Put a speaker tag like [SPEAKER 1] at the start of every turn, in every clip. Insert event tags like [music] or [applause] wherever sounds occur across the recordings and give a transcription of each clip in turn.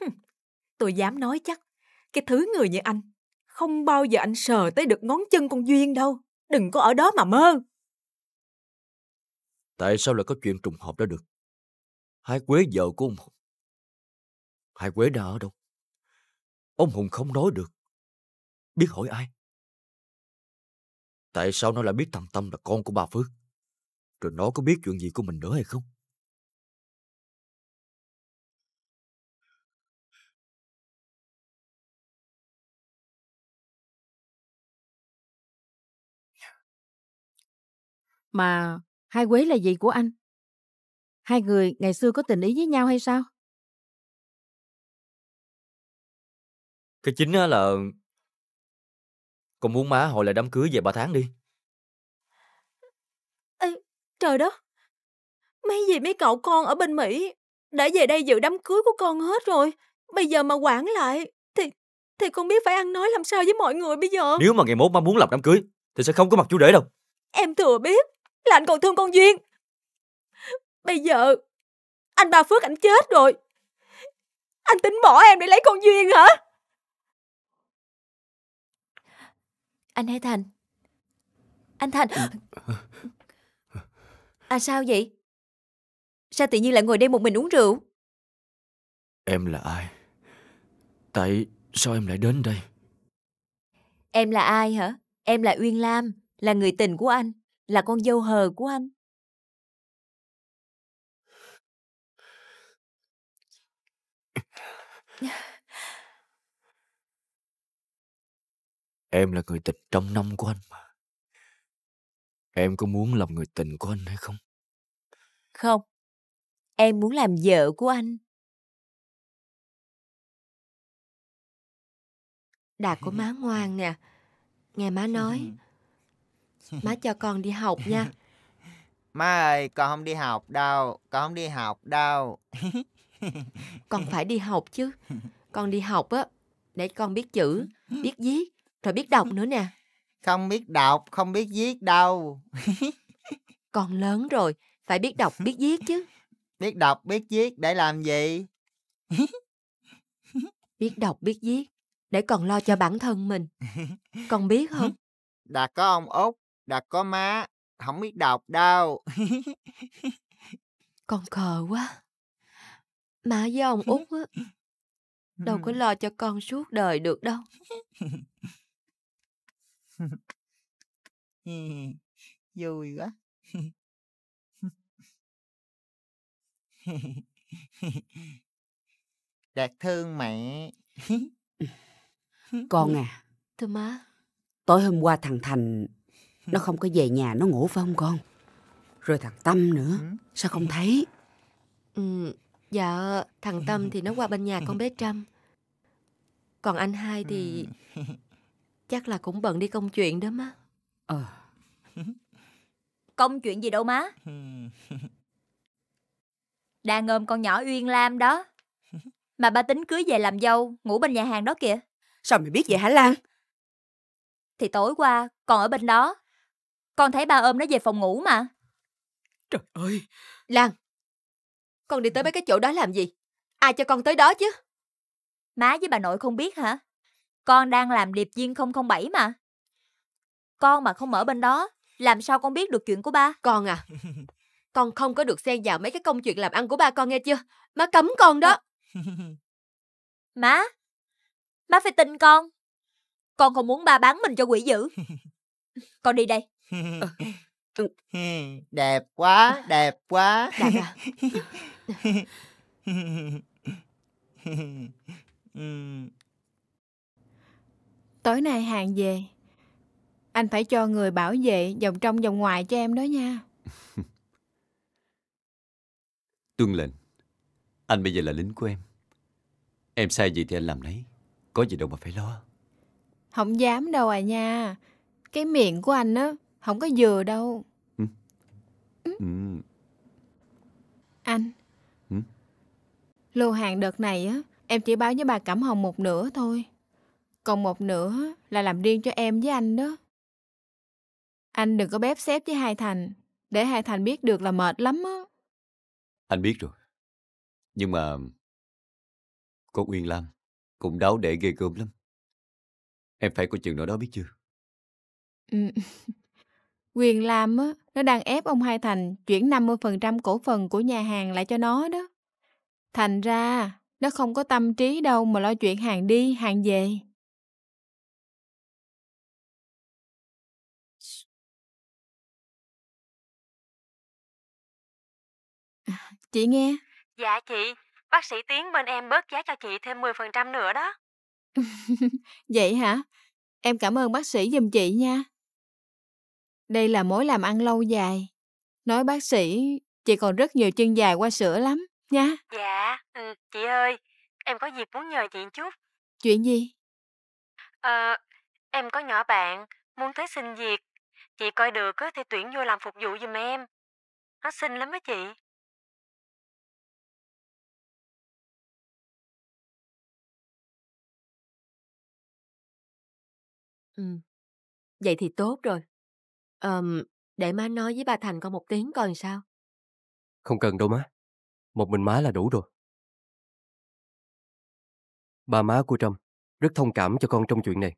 [SPEAKER 1] [laughs] Tôi dám nói chắc, cái thứ người như anh, không bao
[SPEAKER 2] giờ anh sờ tới được ngón chân con Duyên đâu. Đừng có ở đó mà mơ.
[SPEAKER 3] Tại sao lại có chuyện trùng hợp đó được? Hai Quế vợ của ông Hùng.
[SPEAKER 4] Hai Quế đã ở đâu? Ông Hùng không nói được. Biết hỏi ai? Tại sao nó lại biết thằng Tâm là con của bà Phước? Rồi nó có biết chuyện gì của mình nữa hay không? Mà hai Quế là gì của anh? Hai người ngày xưa có tình ý với nhau hay sao? Cái chính á là Con muốn má hồi lại đám cưới về ba tháng đi
[SPEAKER 2] Ê, Trời đó Mấy gì mấy cậu con ở bên Mỹ Đã về đây dự đám cưới của con hết rồi Bây giờ mà quản lại Thì thì con biết phải ăn nói làm sao với mọi người bây giờ Nếu
[SPEAKER 3] mà ngày mốt má muốn làm đám cưới Thì sẽ không có mặt chú rể đâu
[SPEAKER 2] Em thừa biết là anh còn thương con Duyên. Bây giờ, anh ba Phước ảnh chết rồi.
[SPEAKER 4] Anh tính bỏ em để lấy con Duyên hả?
[SPEAKER 1] Anh hay Thành. Anh Thành. Ừ. À sao vậy? Sao tự nhiên lại ngồi đây một mình uống rượu?
[SPEAKER 3] Em là ai? Tại sao em lại đến đây?
[SPEAKER 1] Em là ai hả? Em là Uyên Lam, là người tình của anh là con dâu hờ của anh.
[SPEAKER 3] Em là người tình trong năm của anh mà. Em có muốn làm người tình của anh
[SPEAKER 4] hay không? Không. Em muốn làm vợ của anh. Đạt của má ngoan nè.
[SPEAKER 2] Nghe má nói, Má cho con đi học nha. [laughs] Má ơi, con không đi học đâu, con không đi học đâu. [laughs] con phải đi học chứ. Con đi học á, để con biết chữ, biết viết, rồi biết đọc nữa nè. Không biết đọc, không biết viết đâu. [laughs] con lớn rồi, phải biết đọc, biết viết chứ. Biết đọc, biết viết để làm gì? biết đọc, biết viết để còn lo cho bản thân mình. Con biết không? Đạt có ông Út Đặt có má, không biết đọc đâu. [laughs] Con khờ quá. Má với ông Út á, đâu có lo cho con suốt đời được đâu.
[SPEAKER 4] [laughs] Vui quá. [laughs] Đạt thương mẹ.
[SPEAKER 2] Con à. Thưa má.
[SPEAKER 5] Tối hôm qua thằng Thành nó không có về nhà nó ngủ phải không con Rồi thằng Tâm nữa ừ. Sao không ừ. thấy ừ,
[SPEAKER 2] Dạ thằng Tâm thì nó qua bên nhà con bé Trâm Còn anh hai thì ừ. Chắc là cũng bận đi công chuyện đó má
[SPEAKER 5] Ờ
[SPEAKER 1] Công chuyện gì đâu má [laughs] Đang ôm con nhỏ Uyên Lam đó Mà ba tính cưới về làm dâu Ngủ bên nhà hàng đó kìa Sao mày biết vậy hả Lan Thì tối qua còn ở bên đó con thấy ba ôm nó về phòng ngủ mà Trời ơi Lan Con đi tới mấy cái chỗ đó làm gì Ai cho con tới đó chứ Má với bà nội không biết hả Con đang làm điệp viên 007 mà Con mà không ở bên đó Làm sao con biết được chuyện của ba Con à Con không có được xen vào mấy cái công chuyện làm ăn của ba con nghe chưa Má cấm con đó [laughs] Má Má phải tin con Con không muốn ba bán mình cho quỷ dữ [laughs] Con đi đây
[SPEAKER 4] Ừ. [laughs] đẹp
[SPEAKER 1] quá [laughs] đẹp quá à? [laughs]
[SPEAKER 6] tối nay hàng về anh phải cho người bảo vệ vòng trong vòng ngoài cho em đó nha
[SPEAKER 3] tuân lệnh anh bây giờ là lính của em em sai gì thì anh làm lấy có gì đâu mà phải lo
[SPEAKER 6] không dám đâu à nha cái miệng của anh á không có dừa đâu.
[SPEAKER 4] Ừ. Ừ. ừ. Anh. Ừ.
[SPEAKER 6] Lô hàng đợt này á, em chỉ báo với bà Cẩm Hồng một nửa thôi. Còn một nửa là làm riêng cho em với anh đó. Anh đừng có bếp xếp với hai Thành. Để hai Thành biết được là mệt lắm á.
[SPEAKER 3] Anh biết rồi. Nhưng mà... Con Uyên Lam cũng đáo để ghê gớm lắm. Em phải có chừng nào đó biết chưa?
[SPEAKER 6] Ừ. [laughs] Quyền làm á, nó đang ép ông Hai Thành chuyển 50% cổ phần của nhà hàng lại cho nó đó. Thành ra, nó không có tâm trí đâu mà lo chuyện hàng đi, hàng về. Chị nghe.
[SPEAKER 4] Dạ chị, bác sĩ Tiến bên
[SPEAKER 1] em bớt giá cho chị thêm 10% nữa đó.
[SPEAKER 6] [laughs] Vậy hả? Em cảm ơn bác sĩ giùm chị nha. Đây là mối làm ăn lâu dài. Nói bác sĩ, chị còn rất nhiều chân dài qua sữa lắm, nha. Dạ,
[SPEAKER 1] ừ, chị ơi, em có việc muốn nhờ chị chút. Chuyện gì? Ờ, em có
[SPEAKER 4] nhỏ bạn, muốn tới xin việc. Chị coi được á, thì tuyển vô làm phục vụ giùm em. Nó xinh lắm á chị. Ừ, vậy thì tốt rồi. Ờm, để má nói với bà Thành con một tiếng coi sao. Không cần đâu má. Một mình má là đủ rồi. Ba má của Trâm rất thông cảm cho con trong chuyện này.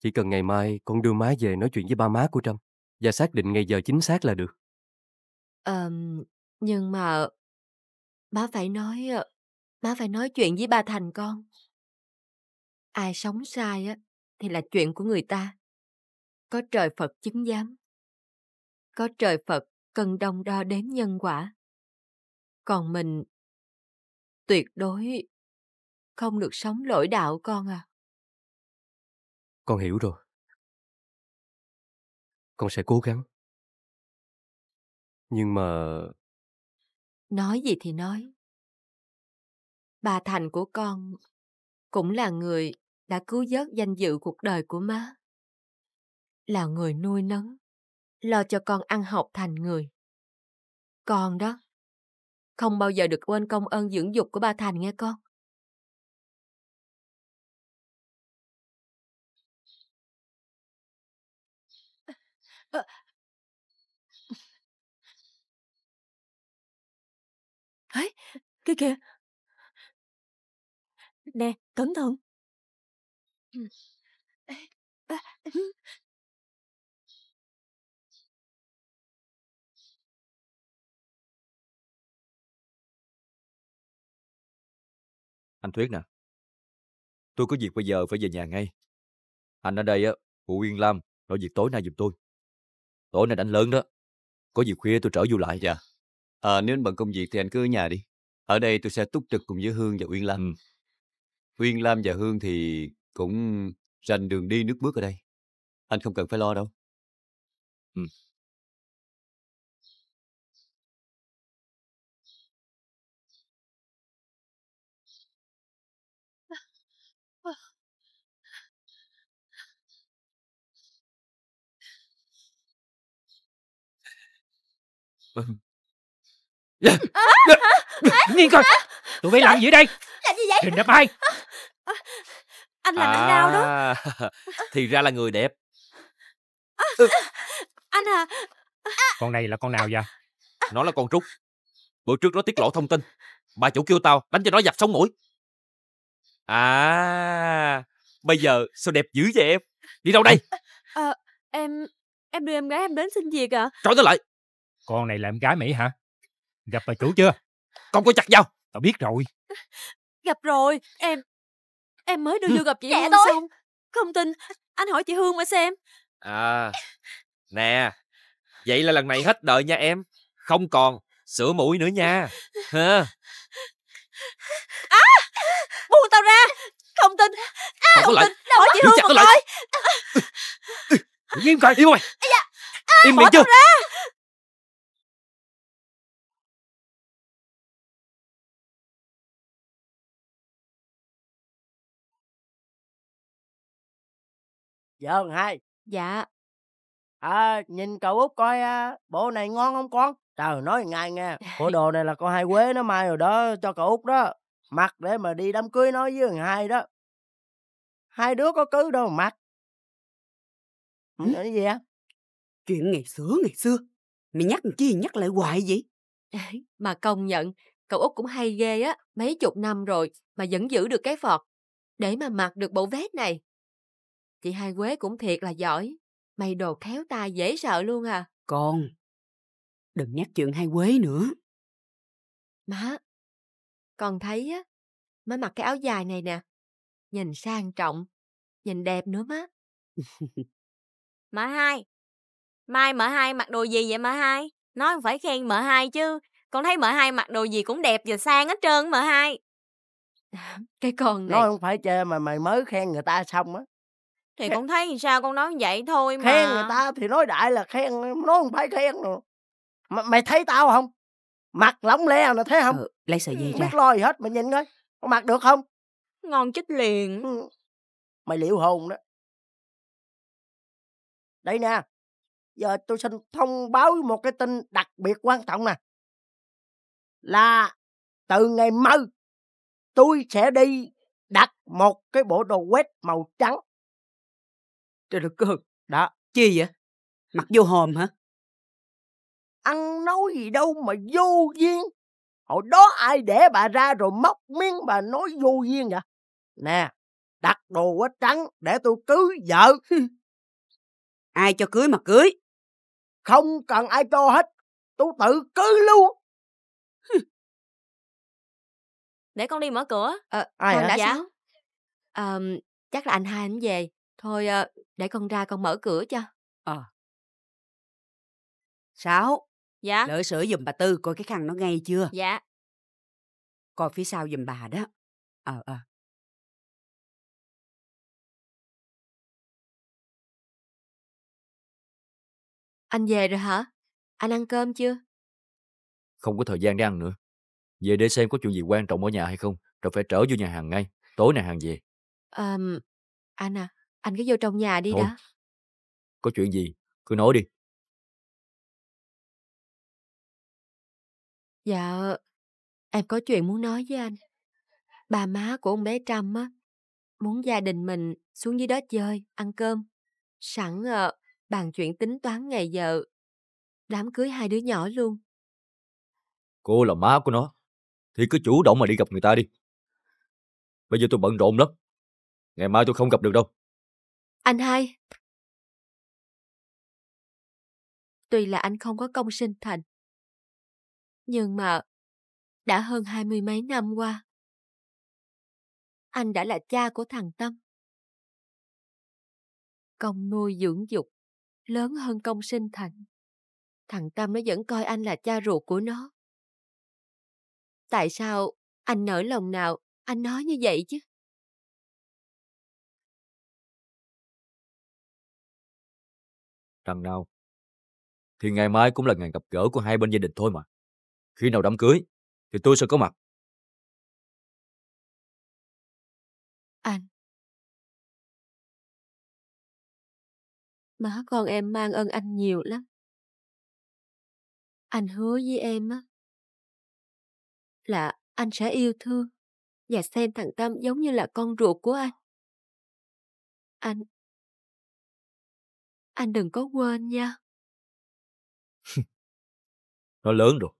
[SPEAKER 3] Chỉ cần ngày mai con đưa má về nói chuyện với ba má của Trâm và xác định ngày giờ chính xác là được.
[SPEAKER 2] Ờm, nhưng mà má phải nói ờ, má phải nói chuyện với bà Thành con. Ai sống sai á thì là chuyện của người ta có trời Phật chứng giám. Có trời Phật
[SPEAKER 4] cần đồng đo đếm nhân quả. Còn mình tuyệt đối không được sống lỗi đạo con à. Con hiểu rồi. Con sẽ cố gắng. Nhưng mà... Nói gì thì nói.
[SPEAKER 2] Bà Thành của con cũng là người đã cứu vớt danh dự cuộc đời của má là người nuôi nấng, lo cho con ăn học thành người.
[SPEAKER 4] Con đó, không bao giờ được quên công ơn dưỡng dục của ba Thành nghe con. Ờ. ấy cái kia, nè cẩn thận ừ. Anh Thuyết nè. Tôi có việc bây giờ phải về nhà ngay. Anh ở
[SPEAKER 3] đây á, phụ Yên Lam, nói việc tối nay giùm tôi. Tối nay đánh lớn đó. Có việc khuya tôi trở vô lại. Dạ. À, nếu anh bận công việc thì anh cứ ở nhà đi. Ở đây tôi sẽ túc trực cùng với Hương và Uyên Lam. Ừ. Uyên Lam và Hương thì cũng rành đường đi nước bước
[SPEAKER 4] ở đây. Anh không cần phải lo đâu. Ừ, Nghiên dạ. dạ. dạ. coi Tụi bay làm gì ở đây
[SPEAKER 5] Làm gì vậy Hình đẹp ai Anh
[SPEAKER 3] làm anh à. đau
[SPEAKER 4] đó [laughs] Thì
[SPEAKER 3] ra là người đẹp ừ. Anh à Con này là con nào vậy Nó là con Trúc Bữa trước nó tiết lộ thông tin Bà chủ kêu tao đánh cho nó dập sống mũi À Bây giờ sao đẹp dữ vậy em Đi đâu đây
[SPEAKER 1] à, Em Em đưa em gái em đến xin việc à Trói nó lại
[SPEAKER 3] con này là em gái Mỹ hả? Gặp bà chủ chưa? Con có chặt dao. Tao biết rồi.
[SPEAKER 2] Gặp rồi, em em mới đưa vô gặp chị Hương tôi. xong. Không tin, anh
[SPEAKER 1] hỏi chị Hương mà xem.
[SPEAKER 3] À. Nè. Vậy là lần này hết đợi nha em. Không còn sửa mũi nữa nha. Ha.
[SPEAKER 2] À! Buông tao ra. Không tin.
[SPEAKER 4] À, không, không tin. Đâu hỏi chị Hương một coi. Im coi, im mày. im miệng chưa? Ra. dạ thằng hai dạ à, nhìn cậu út coi à, bộ này ngon không
[SPEAKER 5] con trời nói ngay nghe bộ [laughs] đồ này là con hai quế nó mai rồi đó cho cậu út đó mặc
[SPEAKER 4] để mà đi đám cưới nói với thằng hai đó hai đứa có cứ đâu mà mặc ừ? nói gì á chuyện ngày xưa ngày xưa mày nhắc chi
[SPEAKER 2] nhắc lại hoài vậy [laughs] mà công nhận cậu út cũng hay ghê á mấy chục năm rồi mà vẫn giữ được cái phọt để mà mặc được bộ vest này Chị hai Quế cũng thiệt là giỏi. Mày đồ khéo tay dễ sợ luôn à.
[SPEAKER 5] Con,
[SPEAKER 4] đừng nhắc chuyện hai Quế nữa.
[SPEAKER 2] Má, con thấy á, má mặc cái áo dài này nè. Nhìn sang trọng, nhìn đẹp nữa má. [laughs] mở hai, mai mở hai mặc đồ gì vậy mở hai? Nói
[SPEAKER 1] phải khen mở hai chứ. Con thấy mở hai mặc đồ gì cũng đẹp và sang hết trơn mở hai
[SPEAKER 5] [laughs] cái con này nó không phải chơi mà mày mới khen người ta xong á
[SPEAKER 6] thì Khe- con thấy sao con nói vậy thôi mà khen người ta thì nói đại là khen nói không phải khen nữa
[SPEAKER 5] M- mày thấy tao không mặt lỏng le nè thấy không ừ, lấy sợi dây ra biết lo gì hết mày nhìn coi
[SPEAKER 4] con mặc được không ngon chích liền mày liệu hồn đó đây nè giờ tôi xin thông báo một cái tin đặc biệt quan trọng nè là từ ngày mai tôi sẽ đi đặt một cái bộ đồ quét màu trắng Trời đất ơi, đó, chi vậy? Mặt vô hòm hả? Ăn nói gì đâu mà vô duyên. Hồi đó ai để bà ra rồi móc miếng bà nói vô duyên vậy? Nè, đặt đồ quá trắng để tôi cưới vợ. [laughs] ai cho cưới mà cưới? Không cần ai cho hết, tôi tự cưới luôn. [laughs] Để con đi mở
[SPEAKER 2] cửa. À, ai Con đã dạ? dạ? chắc là anh hai anh về. Thôi ờ, để con ra con mở cửa cho. Ờ. À. Sáu.
[SPEAKER 5] Dạ.
[SPEAKER 4] Lỡ sửa giùm bà Tư coi cái khăn nó ngay chưa. Dạ. Coi phía sau giùm bà đó. Ờ à, ờ. À. Anh về rồi hả? Anh ăn cơm chưa?
[SPEAKER 3] Không có thời gian để ăn nữa. Về để xem có chuyện gì quan trọng ở nhà hay không, rồi
[SPEAKER 4] phải trở vô nhà hàng ngay. Tối này hàng về.
[SPEAKER 2] Ờ, um, anh à, anh cứ vô trong nhà đi Thôi. đã.
[SPEAKER 4] Có chuyện gì? Cứ nói đi. Dạ, em có chuyện muốn nói với anh.
[SPEAKER 2] Bà má của ông bé Trâm á, muốn gia đình mình xuống dưới đó chơi, ăn cơm. Sẵn à, bàn chuyện tính toán ngày giờ, đám cưới hai đứa nhỏ
[SPEAKER 4] luôn.
[SPEAKER 3] Cô là má của nó, thì cứ chủ động mà đi gặp người ta đi.
[SPEAKER 4] Bây giờ tôi bận rộn lắm, ngày mai tôi không gặp được đâu. Anh hai! Tuy là anh không có công sinh thành, nhưng mà đã hơn hai mươi mấy năm qua, anh đã là cha của thằng Tâm.
[SPEAKER 2] Công nuôi dưỡng dục lớn hơn công sinh thành. Thằng Tâm nó vẫn coi anh
[SPEAKER 4] là cha ruột của nó. Tại sao anh nở lòng nào anh nói như vậy chứ? Trăng nào. Thì ngày mai cũng là ngày gặp gỡ của hai bên gia đình thôi mà. Khi nào đám cưới, thì tôi sẽ có mặt. Anh. Má con em mang ơn anh nhiều lắm. Anh hứa với em á, là anh sẽ yêu thương và xem thằng Tâm giống như là con ruột của anh. Anh anh đừng có quên nha. [laughs] Nó lớn rồi.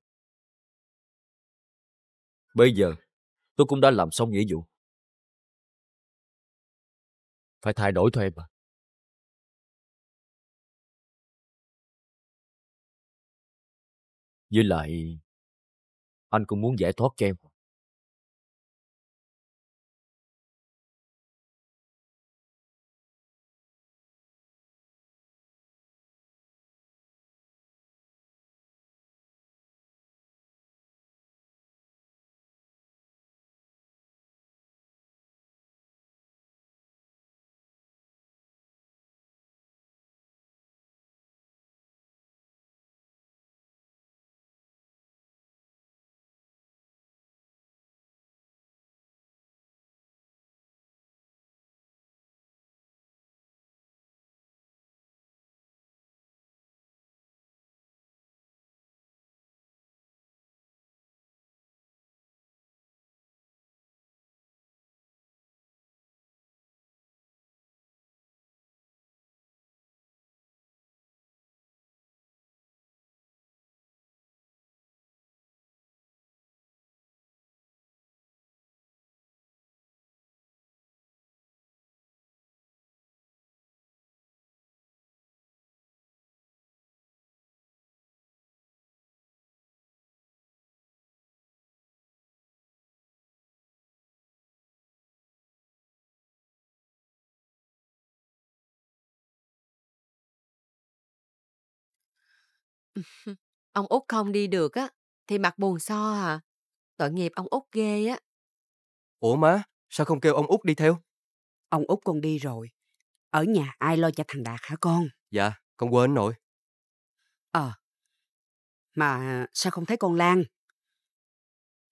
[SPEAKER 4] Bây giờ, tôi cũng đã làm xong nghĩa vụ. Phải thay đổi thôi em à. Với lại, anh cũng muốn giải thoát cho em. [laughs] ông Út không đi được á, thì mặt buồn so à. Tội nghiệp ông Út ghê á.
[SPEAKER 5] Ủa má, sao không kêu ông Út đi theo? Ông Út con đi rồi. Ở nhà ai lo cho thằng Đạt hả con?
[SPEAKER 3] Dạ, con quên rồi.
[SPEAKER 5] Ờ. À,
[SPEAKER 4] mà sao không thấy con Lan?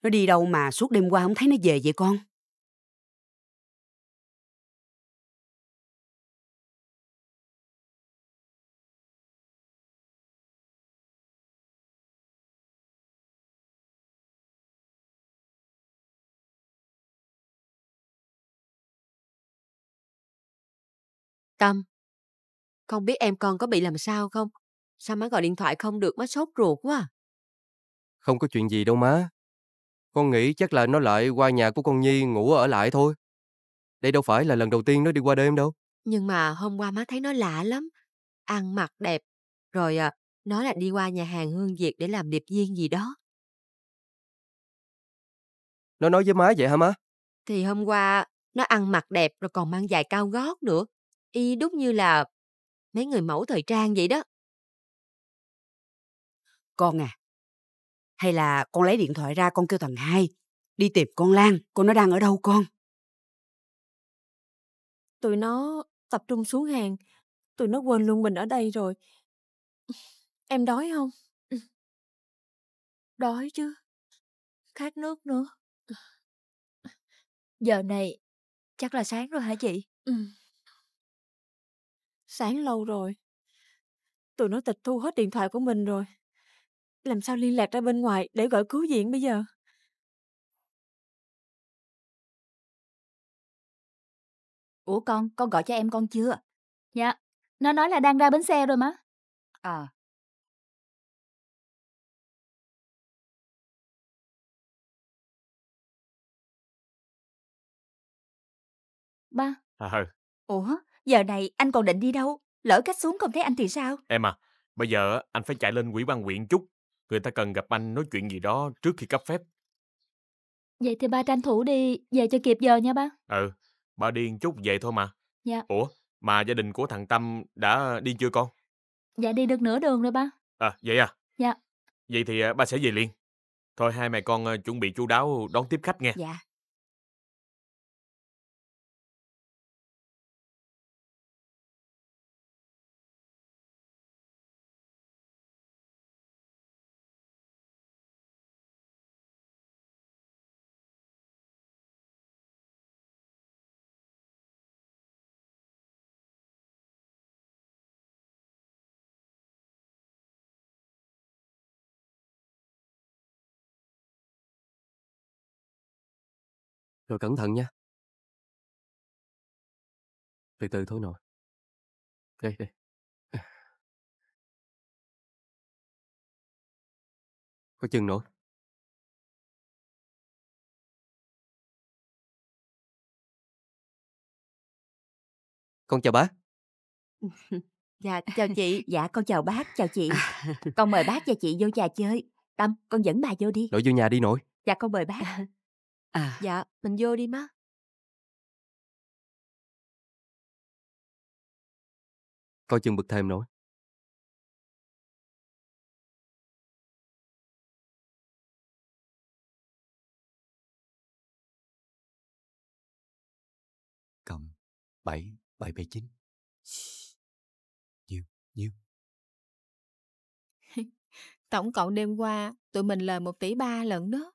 [SPEAKER 4] Nó đi đâu mà suốt đêm qua không thấy nó về vậy con? Tâm, không biết em con có bị làm sao không? Sao má gọi điện thoại không được má sốt ruột quá à?
[SPEAKER 3] Không có chuyện gì đâu má. Con nghĩ chắc là nó lại qua nhà của con Nhi ngủ ở lại thôi. Đây đâu phải là lần đầu tiên nó đi qua đêm đâu.
[SPEAKER 2] Nhưng mà hôm qua má thấy nó lạ lắm. Ăn mặc đẹp. Rồi à, nó lại đi qua nhà hàng Hương Việt để làm điệp viên gì đó. Nó nói với má vậy hả má? Thì hôm qua nó ăn mặc đẹp rồi còn mang giày cao gót nữa y đúc như là mấy người mẫu thời trang vậy đó. Con à, hay là con lấy điện thoại ra con kêu thằng hai, đi tìm con Lan, con nó đang ở
[SPEAKER 4] đâu con? Tụi nó tập trung xuống hàng, tụi nó quên luôn mình ở đây rồi. Em đói không? Đói chứ, khát nước nữa. Giờ này chắc là sáng rồi hả chị? Ừ.
[SPEAKER 2] Sáng lâu rồi. Tụi nó tịch thu hết điện thoại của mình rồi. Làm
[SPEAKER 4] sao liên lạc ra bên ngoài để gọi cứu viện bây giờ? Ủa con, con gọi cho em con chưa? Dạ, nó nói là đang ra bến xe rồi má. À. Ba. À ừ. Ủa, Giờ này anh còn định đi
[SPEAKER 1] đâu? Lỡ cách xuống không thấy anh thì sao?
[SPEAKER 3] Em à, bây giờ anh phải chạy lên quỹ ban huyện chút. Người ta cần gặp anh nói chuyện gì đó trước khi cấp phép.
[SPEAKER 1] Vậy thì ba tranh thủ đi, về cho kịp giờ nha ba.
[SPEAKER 3] Ừ, ba điên chút về thôi mà. Dạ. Ủa, mà gia đình của thằng Tâm đã đi chưa con?
[SPEAKER 1] Dạ đi được nửa đường rồi ba. À, vậy à? Dạ.
[SPEAKER 3] Vậy
[SPEAKER 4] thì à, ba sẽ về liền. Thôi hai mẹ con à, chuẩn bị chú đáo đón tiếp khách nghe. Dạ. Rồi cẩn thận nha. Từ từ thôi nội. Đây, đây. [sighs] Có chừng nội. Con chào bác. [laughs] Dạ, chào chị. [laughs] Dạ, con chào bác, chào chị. [laughs] Con mời bác và chị vô nhà chơi. Tâm, con dẫn bà vô đi. Nội vô nhà đi nội. Dạ, con mời bác. À. Dạ, mình vô đi má. Coi chừng bực thêm nổi. Cộng 7, 7, 7, 9. Nhiêu, nhiêu? [laughs] Tổng cộng đêm qua tụi mình lời một tỷ ba lần đó.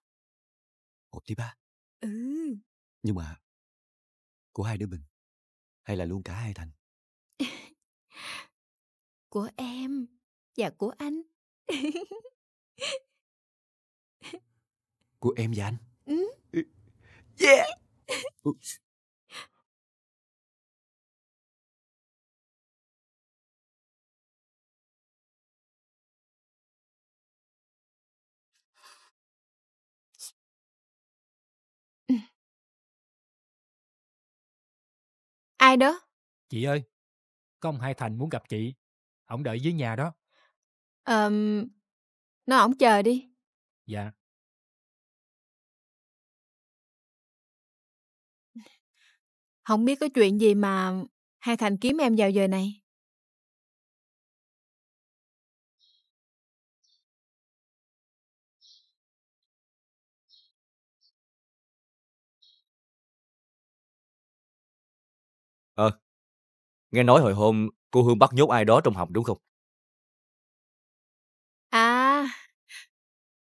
[SPEAKER 4] Một tỷ ba? Ừ. Nhưng mà của hai đứa mình hay là luôn cả hai Thành? [laughs] của em và của anh. của em và anh? Ừ. Yeah. [laughs] Ai đó? Chị ơi, công Hai Thành muốn gặp chị. Ông đợi dưới nhà đó. Ờm, nó ổng chờ đi. Dạ. Không biết có chuyện gì mà Hai Thành kiếm em vào giờ này. Nghe nói hồi hôm cô Hương bắt nhốt ai đó trong học đúng không? À,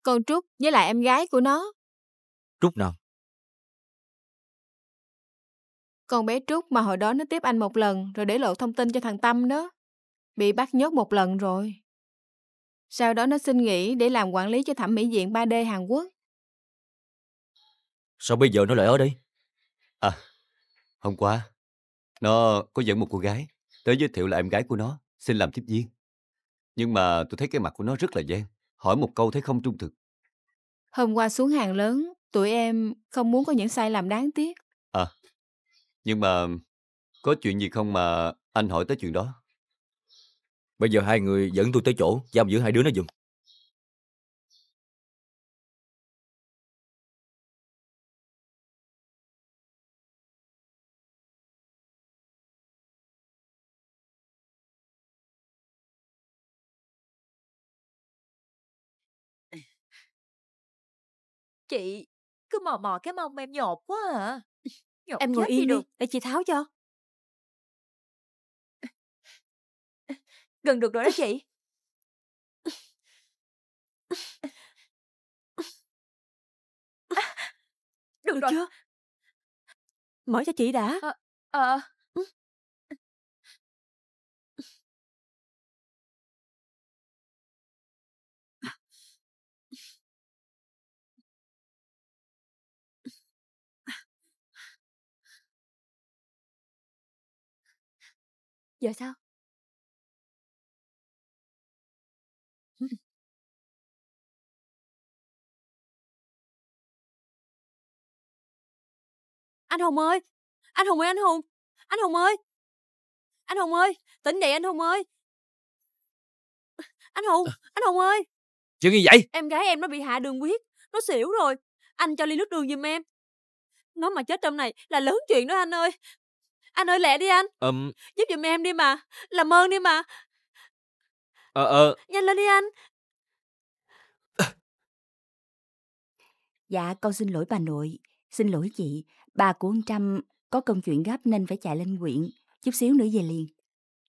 [SPEAKER 4] con Trúc với lại em gái của nó. Trúc nào?
[SPEAKER 6] Con bé Trúc mà hồi đó nó tiếp anh một lần rồi để lộ thông tin cho thằng Tâm đó. Bị bắt nhốt một lần rồi. Sau đó nó xin nghỉ để làm quản lý cho thẩm mỹ viện 3D Hàn Quốc.
[SPEAKER 3] Sao bây giờ nó lại ở đây? À, hôm qua nó có dẫn một cô gái tới giới thiệu là em gái của nó, xin làm tiếp viên. Nhưng mà tôi thấy cái mặt của nó rất là gian, hỏi một câu thấy không trung thực.
[SPEAKER 6] Hôm qua xuống hàng lớn, tụi em không muốn có những sai lầm đáng tiếc.
[SPEAKER 3] À, nhưng mà có chuyện gì không mà anh hỏi tới chuyện đó?
[SPEAKER 4] Bây giờ hai người dẫn tôi tới chỗ, giam giữ hai đứa nó dùm. Chị cứ mò mò cái mông em nhột quá à. [laughs] Nhột em ngồi yên đi, được để chị tháo cho. [laughs] Gần được rồi đó chị. [laughs] Được, được rồi. chưa? Mở cho chị đã. Ờ, à, à. Giờ sao? Anh Hùng ơi! Anh Hùng ơi, anh Hùng! Anh Hùng ơi! Anh Hùng ơi! Tỉnh
[SPEAKER 2] dậy anh Hùng ơi! Anh Hùng! Ờ. Anh Hùng ơi! Chuyện gì vậy? Em
[SPEAKER 1] gái em nó bị hạ đường huyết, nó xỉu rồi. Anh cho ly nước đường giùm em. Nó mà chết trong này là lớn chuyện đó anh ơi. Anh ơi lẹ đi anh um... Giúp giùm em đi mà Làm ơn đi mà Ờ ờ Nhanh lên đi anh Dạ con xin lỗi bà nội Xin lỗi chị Bà của ông Trâm có công chuyện gấp nên phải chạy lên quyện Chút xíu nữa về liền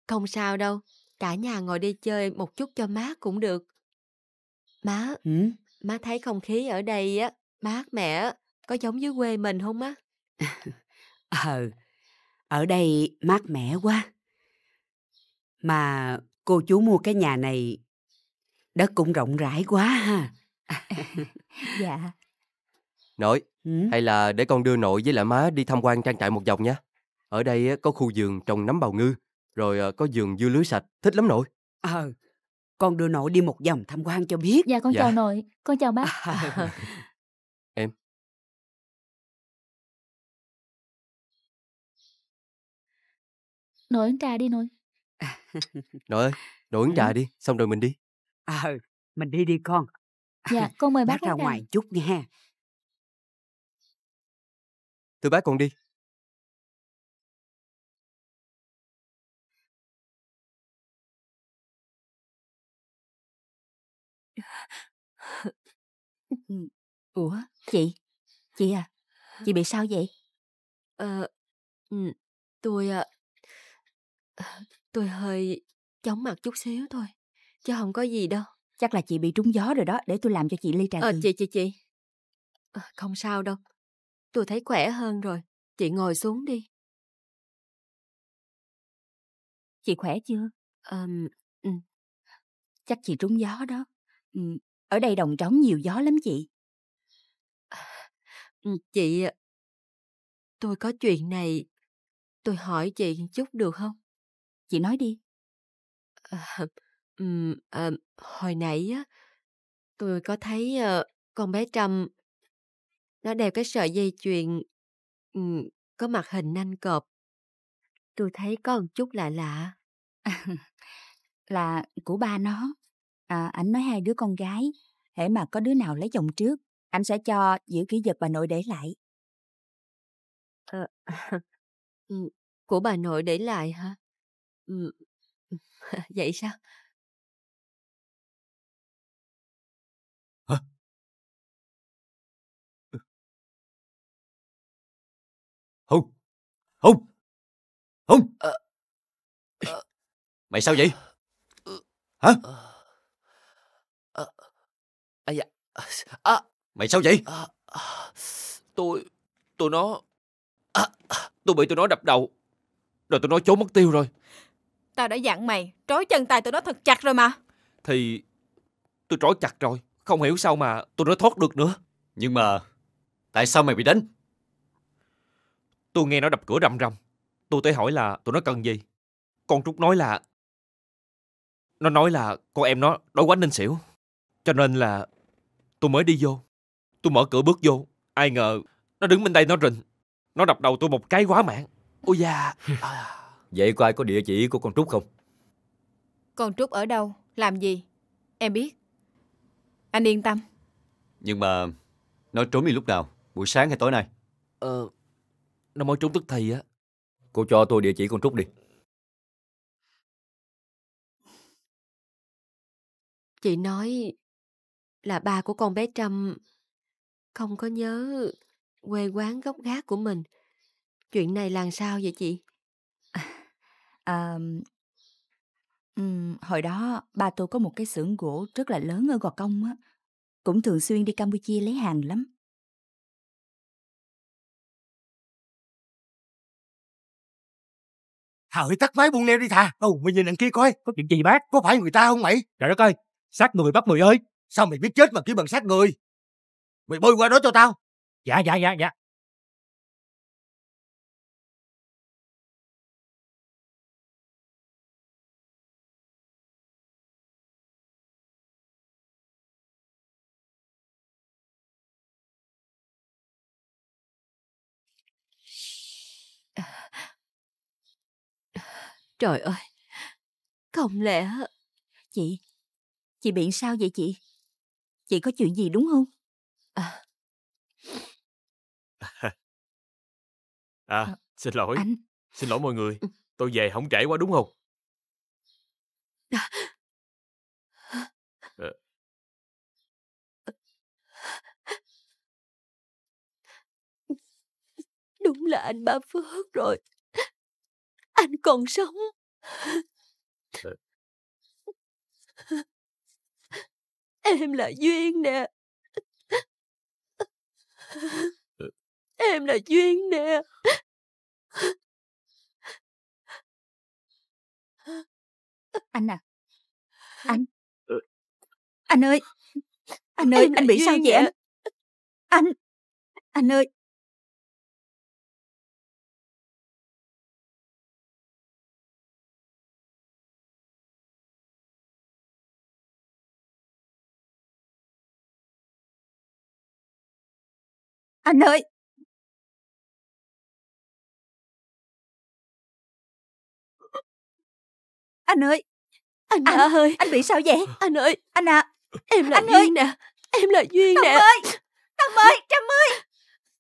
[SPEAKER 1] Không
[SPEAKER 2] sao đâu Cả nhà ngồi đi chơi một chút cho má cũng được Má ừ? Má thấy không khí ở đây á mát mẻ Có giống dưới quê mình không má
[SPEAKER 5] Ờ [laughs] ừ. Ở đây mát mẻ quá. Mà cô chú mua cái nhà này, đất cũng rộng rãi quá ha.
[SPEAKER 1] [laughs] dạ.
[SPEAKER 3] Nội, ừ? hay là để con đưa nội với lại má đi tham quan trang trại một vòng nha. Ở đây có khu vườn trồng nấm bào ngư, rồi ờ, có vườn
[SPEAKER 4] dưa lưới sạch, thích lắm nội.
[SPEAKER 5] Ờ, con đưa nội đi một vòng tham quan cho biết. Dạ, con dạ. chào nội,
[SPEAKER 4] con chào bác. À. [laughs] [laughs] Nội uống trà đi nội. À, [laughs] nội ơi, nội uống trà đi, xong rồi mình đi. Ờ, mình đi đi con. Dạ, [laughs] con mời bác, bác ra ngoài chút nha. Thưa bác còn đi. [laughs] Ủa, chị, chị à, chị bị sao vậy?
[SPEAKER 2] Ờ, ừ, tôi à, Tôi hơi chóng mặt chút xíu thôi, chứ không có gì đâu. Chắc là chị bị trúng gió rồi đó, để
[SPEAKER 1] tôi
[SPEAKER 4] làm cho chị ly trà Ờ, chị,
[SPEAKER 2] chị, chị. Ờ, không sao đâu, tôi thấy khỏe hơn
[SPEAKER 4] rồi. Chị ngồi xuống đi. Chị khỏe chưa? Ờm, ừ. Chắc chị trúng gió đó. Ừ, ở đây
[SPEAKER 2] đồng trống nhiều gió lắm chị. [sighs] Ừ, chị, ờ, tôi có chuyện này, tôi hỏi chị chút được không? Chị nói đi. À, à, hồi nãy á, tôi có thấy ờ, con bé Trâm nó đeo cái sợi dây chuyền có mặt hình nanh cọp. Tôi thấy có một chút lạ lạ. [laughs] là của ba nó. À, ảnh nói hai đứa con gái, hễ mà có đứa nào lấy chồng trước, anh sẽ cho giữ kỹ vật bà nội để lại.
[SPEAKER 4] À, [laughs] của bà nội để lại hả? Ừ. [laughs] Vậy sao? Hả? Ừ. Hông! Ờ. Ờ. Mày sao vậy? Ừ. Hả? Ờ.
[SPEAKER 3] Ờ. À, dạ. À. Mày sao vậy? Ờ. tôi tôi nó tôi bị tôi nó đập đầu rồi tôi nó trốn mất tiêu rồi.
[SPEAKER 6] Tao đã dặn mày trói chân tay tụi nó thật chặt rồi mà
[SPEAKER 3] Thì tôi trói chặt rồi Không hiểu sao mà tụi nó thoát được nữa Nhưng mà Tại sao mày bị đánh Tôi nghe nó đập cửa rầm rầm Tôi tới hỏi là tụi nó cần gì Con Trúc nói là Nó nói là con em nó đói quá nên xỉu Cho nên là Tôi mới đi vô Tôi mở cửa bước vô Ai ngờ Nó đứng bên đây nó rình Nó đập đầu tôi một cái quá mạng Ôi da [laughs] à. Vậy có ai có địa chỉ của con Trúc không?
[SPEAKER 6] Con Trúc ở đâu? Làm gì? Em biết. Anh yên tâm.
[SPEAKER 3] Nhưng mà nó trốn đi lúc nào? Buổi sáng hay tối nay? Ờ,
[SPEAKER 4] nó mới trốn tức thì á. Cô cho tôi địa chỉ con Trúc đi.
[SPEAKER 2] Chị nói là ba của con bé Trâm không có nhớ quê quán gốc gác của mình. Chuyện này là sao vậy chị? À, ừm, hồi đó ba tôi có một cái xưởng gỗ rất là lớn ở Gò Công á,
[SPEAKER 4] cũng thường xuyên đi Campuchia lấy hàng lắm. Hỡi tắt máy buông leo đi thà. Ồ, mày nhìn đằng kia coi, Có chuyện gì bác? có phải người ta không mày? Trời đất ơi, sát người bắt người ơi. Sao mày biết chết mà kêu bằng sát người? Mày bơi qua đó cho tao. Dạ, dạ, dạ, dạ. Trời ơi,
[SPEAKER 1] không lẽ... Chị, chị bị sao vậy chị? Chị có
[SPEAKER 4] chuyện gì đúng không? À. à, ờ, xin lỗi. Anh. Xin lỗi mọi người, ừ. tôi về không trễ quá đúng không? À. Ờ.
[SPEAKER 2] Đúng là anh ba Phước rồi. Anh còn sống. Em là Duyên
[SPEAKER 4] nè. Em là Duyên nè. Anh à. Anh. Ừ. Anh ơi. Anh ơi, em anh bị sao vậy anh? Anh. Anh ơi. Anh ơi! Anh ơi! Anh à, ơi! Anh bị sao vậy? Anh ơi! Anh à! Em là anh Duyên ơi. nè!
[SPEAKER 2] Em là Duyên Tâm nè! ơi! Tâm ơi! Trâm ơi!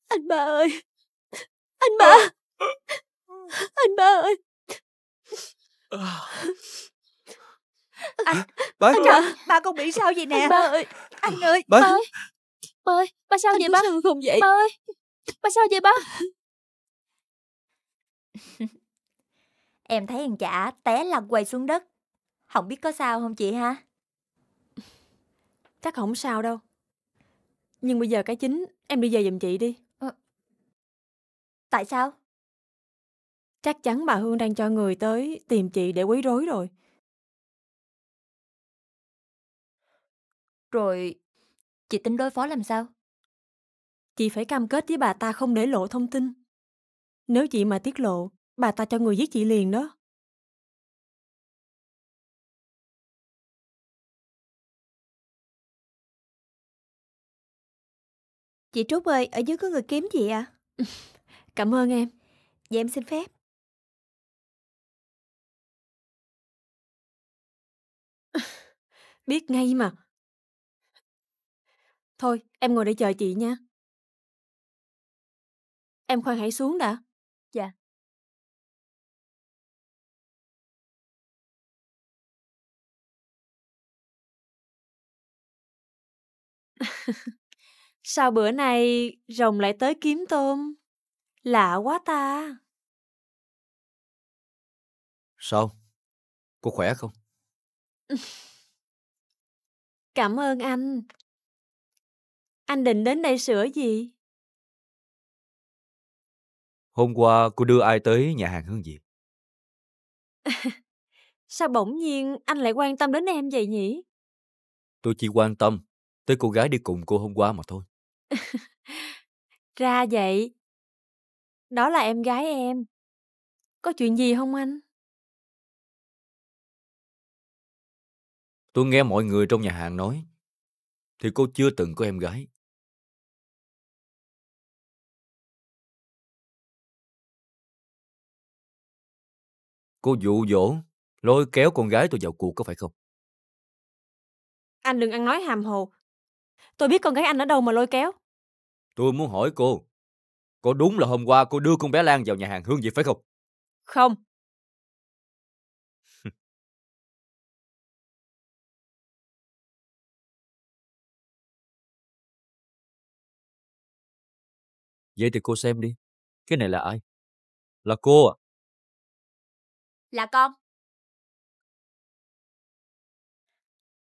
[SPEAKER 2] Anh ba ơi! Anh ba! Ờ. Anh ba ơi!
[SPEAKER 1] Anh! Ba! Anh à, ba con bị sao vậy nè? Anh ba ơi! Anh ơi! Ba! ba. Ba ơi, ba sao anh vậy ba? Sao không vậy? Ba ơi, ba sao vậy ba? [laughs] em thấy thằng chả té lật quay xuống đất. Không biết có sao không chị ha? [laughs] Chắc không sao đâu. Nhưng bây giờ cái chính, em đi về giùm chị đi.
[SPEAKER 2] À,
[SPEAKER 4] tại sao? Chắc chắn bà Hương đang cho người tới tìm chị để quấy rối rồi. Rồi Chị tính đối phó làm sao? Chị phải cam kết với bà ta không để lộ thông tin. Nếu chị mà tiết lộ, bà ta cho người giết chị liền đó. Chị Trúc ơi, ở dưới có người kiếm chị ạ. À? [laughs] Cảm ơn em. vậy dạ, em xin phép. [laughs] Biết ngay mà, Thôi, em ngồi đây chờ chị nha. Em khoan hãy xuống đã. Dạ. [laughs] Sao bữa nay rồng lại tới kiếm tôm? Lạ quá ta. Sao? Cô khỏe không? [laughs] Cảm ơn anh, anh định đến đây sửa gì? Hôm qua cô đưa ai tới nhà hàng Hương Diệp? [laughs] Sao
[SPEAKER 1] bỗng nhiên anh lại quan tâm đến em vậy nhỉ?
[SPEAKER 3] Tôi chỉ quan tâm tới cô gái đi cùng cô hôm qua mà thôi. [laughs]
[SPEAKER 4] Ra vậy. Đó là em gái em. Có chuyện gì không anh? Tôi nghe mọi người trong nhà hàng nói thì cô chưa từng có em gái. Cô dụ dỗ, lôi kéo con gái tôi vào cuộc có phải không? Anh đừng ăn nói hàm hồ. Tôi biết con gái anh ở đâu mà lôi kéo.
[SPEAKER 3] Tôi muốn hỏi cô, có đúng là hôm qua cô đưa
[SPEAKER 4] con bé Lan vào nhà hàng Hương vậy phải không? Không. [laughs] Vậy thì cô xem đi. Cái này là ai? Là cô à? Là con.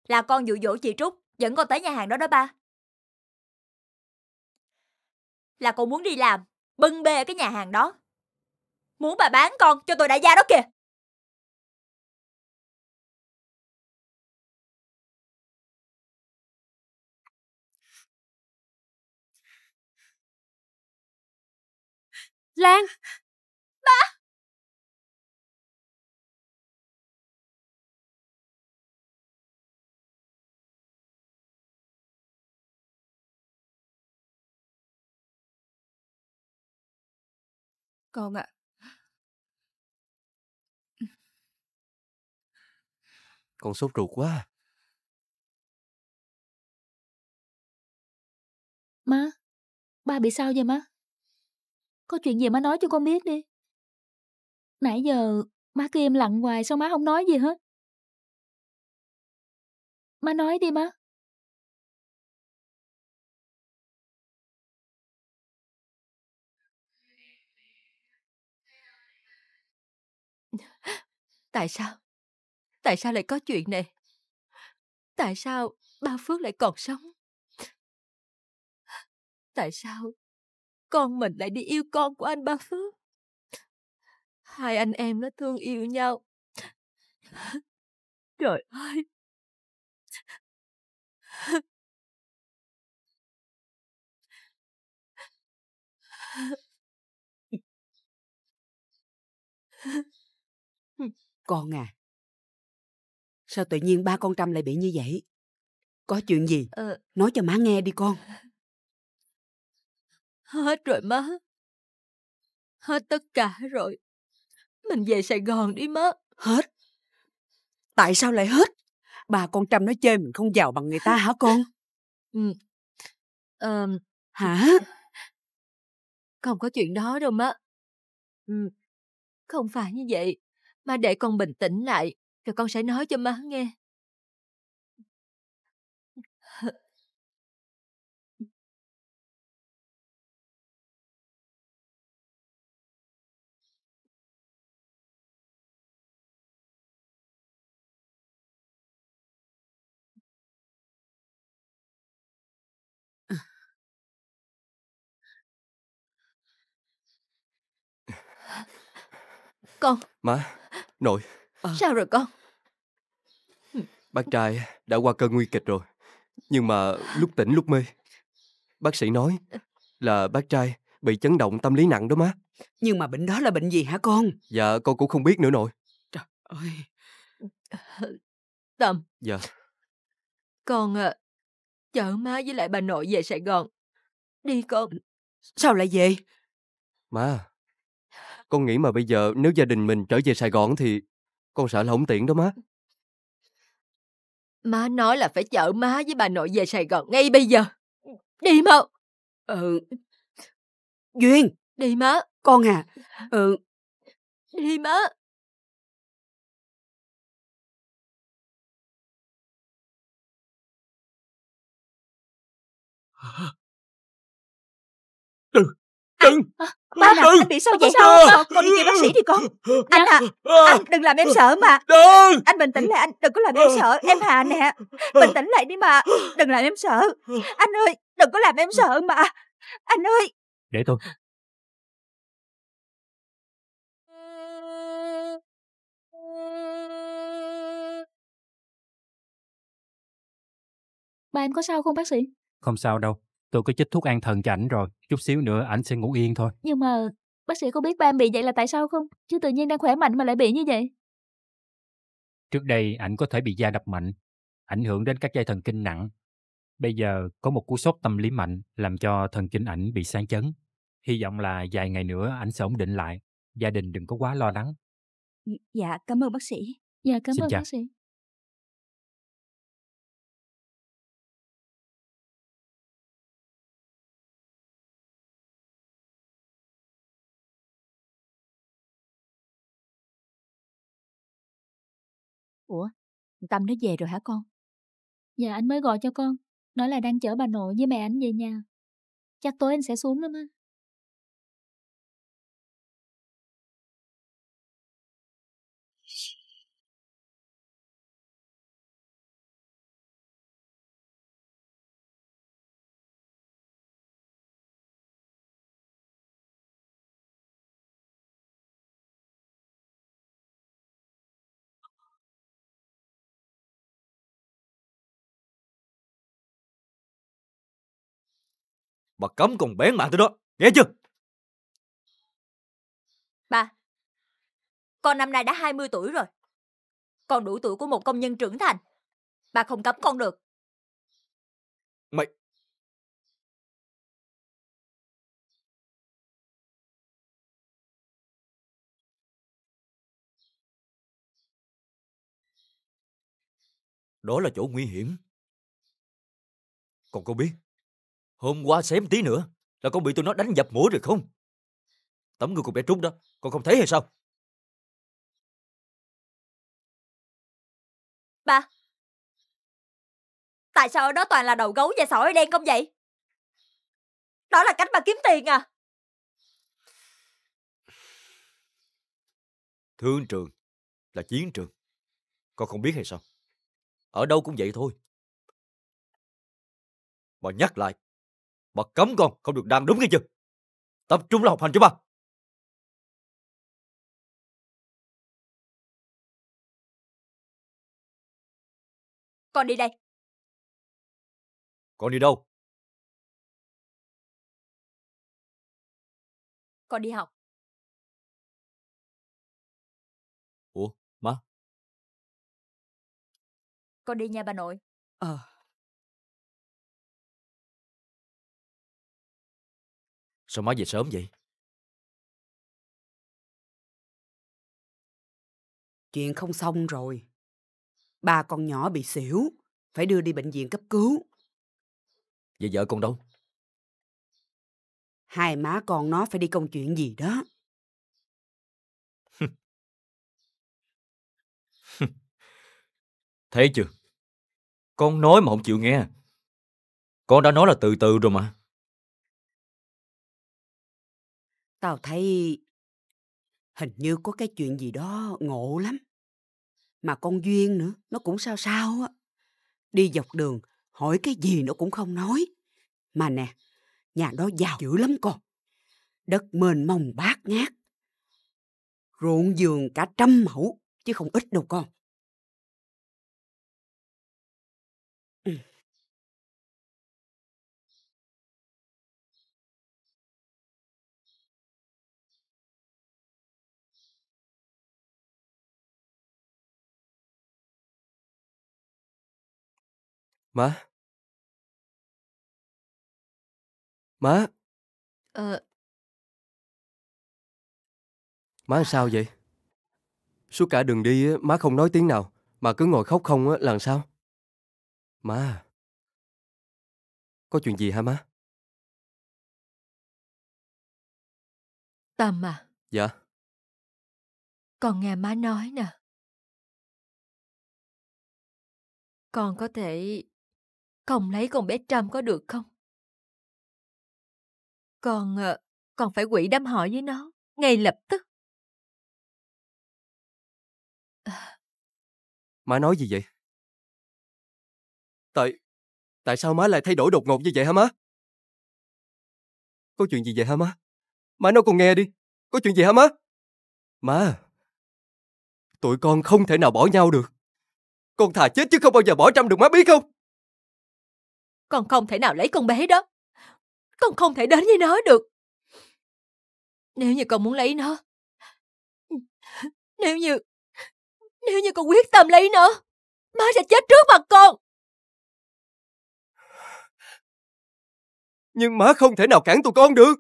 [SPEAKER 4] Là con dụ dỗ chị Trúc, dẫn con tới nhà hàng đó đó ba. Là con muốn đi làm, bưng bê ở cái nhà hàng đó. Muốn bà bán con cho tôi đại gia đó kìa. Lan Con ạ. À. Con sốt ruột quá. Má, ba bị sao vậy má? Có chuyện gì má nói cho con biết đi. Nãy giờ má cứ im lặng hoài sao má không nói gì hết? Má nói đi má. Tại sao?
[SPEAKER 2] Tại sao lại có chuyện này? Tại sao ba Phước lại còn sống? Tại sao con mình lại đi yêu con của anh ba
[SPEAKER 4] Phước? Hai anh em nó thương yêu nhau. Trời ơi! Huh. [laughs] Con à, sao tự nhiên ba con trăm lại bị như vậy? Có chuyện gì? Ờ... Nói cho má nghe đi con. [laughs]
[SPEAKER 2] Hết rồi má. Hết tất cả rồi. Mình về Sài Gòn đi má. Hết? Tại sao lại hết? Bà con trăm nó chơi mình không giàu bằng người ta hả con? [laughs] Ừ. Ờ... Hả? Không có chuyện đó đâu má. Ừ. Không phải như vậy ma để con bình tĩnh lại, rồi
[SPEAKER 4] con sẽ nói cho má nghe. Con Má Nội à. Sao rồi con
[SPEAKER 3] Bác trai đã qua cơn nguy kịch rồi Nhưng mà lúc tỉnh lúc mê Bác sĩ nói là bác trai bị chấn động tâm lý nặng đó má
[SPEAKER 5] Nhưng mà bệnh đó là bệnh gì hả con
[SPEAKER 3] Dạ con cũng không biết nữa nội Trời ơi
[SPEAKER 2] [laughs] Tâm Dạ Con à, chở má với lại bà nội về Sài Gòn Đi con Sao lại về
[SPEAKER 3] Má con nghĩ mà bây giờ nếu gia đình mình trở về Sài Gòn thì con sợ là không tiện đó má.
[SPEAKER 2] Má nói là phải chở má với bà nội về Sài Gòn ngay bây giờ.
[SPEAKER 4] Đi mà. Ừ. Duyên. Đi má. Con à. Ừ. Đi má. Hả? [laughs] đừng ừ, ba đừng, anh bị sao vậy sao con đi kêu bác sĩ đi con anh hà anh đừng làm em sợ mà đừng anh
[SPEAKER 2] bình tĩnh lại anh đừng có làm em sợ em hà nè bình tĩnh lại đi mà đừng làm em sợ
[SPEAKER 4] anh ơi đừng có làm em sợ mà anh ơi để tôi Ba em có sao không bác sĩ?
[SPEAKER 3] Không sao đâu tôi có chích thuốc an thần cho ảnh rồi chút xíu nữa ảnh sẽ ngủ yên thôi
[SPEAKER 4] nhưng mà
[SPEAKER 1] bác sĩ có biết ba em bị vậy là tại sao không chứ tự nhiên đang khỏe mạnh mà lại bị như vậy
[SPEAKER 3] trước đây ảnh có thể bị da đập mạnh ảnh hưởng đến các dây thần kinh nặng bây giờ có một cú sốc tâm lý mạnh làm cho thần kinh ảnh bị sáng chấn hy vọng là vài ngày nữa ảnh sẽ
[SPEAKER 4] ổn định lại gia đình đừng có quá lo lắng dạ cảm ơn bác sĩ dạ cảm Xin ơn chào. bác sĩ Tâm nó về rồi hả con? Dạ anh mới gọi cho con, nói là đang chở bà nội với mẹ anh về nhà. Chắc tối anh sẽ xuống lắm á. bà cấm con bén mạng tới đó nghe chưa ba con năm nay đã 20 tuổi rồi con đủ tuổi của một công nhân trưởng thành bà không cấm con được mày đó là chỗ nguy hiểm còn cô biết Hôm qua xém tí nữa là con bị tụi nó đánh dập mũi rồi không? Tấm người cục bé trúc đó, con không thấy hay sao? Ba, tại sao ở đó toàn là đầu gấu và sỏi đen không vậy? Đó là cách ba kiếm tiền à? Thương trường là chiến trường. Con không biết hay sao? Ở đâu cũng vậy thôi. Bà nhắc lại, Bà cấm con không được làm đúng nghe chưa? Tập trung lo học hành cho ba. Con đi đây. Con đi đâu? Con đi học. Ủa, má? Con đi nhà bà nội. Ờ. À. Sao má về sớm vậy? Chuyện không xong rồi. Ba con nhỏ bị xỉu, phải đưa đi bệnh viện cấp cứu. Vậy vợ con đâu? Hai má con nó phải đi công chuyện gì đó. Thấy chưa? Con nói mà không chịu nghe. Con đã nói là từ từ rồi mà. Tao thấy
[SPEAKER 5] hình như có cái chuyện gì đó ngộ lắm. Mà con Duyên nữa, nó cũng sao sao á. Đi dọc đường, hỏi cái gì nó cũng không nói. Mà nè, nhà đó giàu dữ lắm con. Đất mênh mông bát ngát.
[SPEAKER 4] Ruộng giường cả trăm mẫu, chứ không ít đâu con. Má! Má! Ờ. Má sao vậy? Suốt cả đường đi má không nói tiếng nào mà cứ ngồi khóc không á, là làm sao? Má có chuyện gì hả má? Tâm à, Dạ, con nghe má nói nè. Con có thể không lấy con bé Trâm có được không? Còn, ờ, còn phải quỷ đám hỏi với nó, ngay lập tức. Má nói gì vậy? Tại, tại sao má lại thay đổi đột ngột như vậy hả má? Có chuyện gì vậy hả má? Má nói con nghe đi, có chuyện gì hả má? Má, tụi con không thể nào bỏ nhau được. Con thà chết chứ không bao giờ bỏ trâm được má biết không?
[SPEAKER 2] Con không thể nào lấy con bé đó. Con không thể đến với nó được. Nếu như con muốn
[SPEAKER 4] lấy nó. Nếu như... Nếu như con quyết tâm lấy nó. Má sẽ chết trước mặt con. Nhưng má không thể nào cản tụi con được.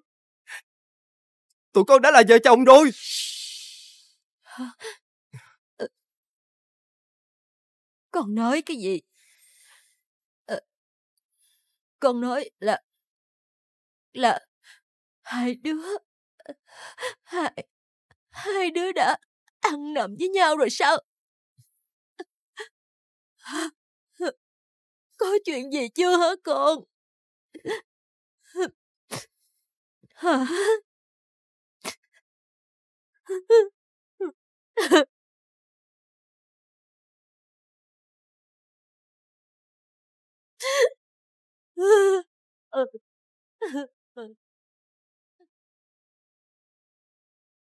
[SPEAKER 4] Tụi con đã là vợ chồng rồi.
[SPEAKER 2] Con nói cái gì? Con nói là... Là... Hai đứa... Hai... Hai đứa đã ăn nằm với nhau rồi sao?
[SPEAKER 4] Có chuyện gì chưa hả con? Hả? 呃呃，嗯。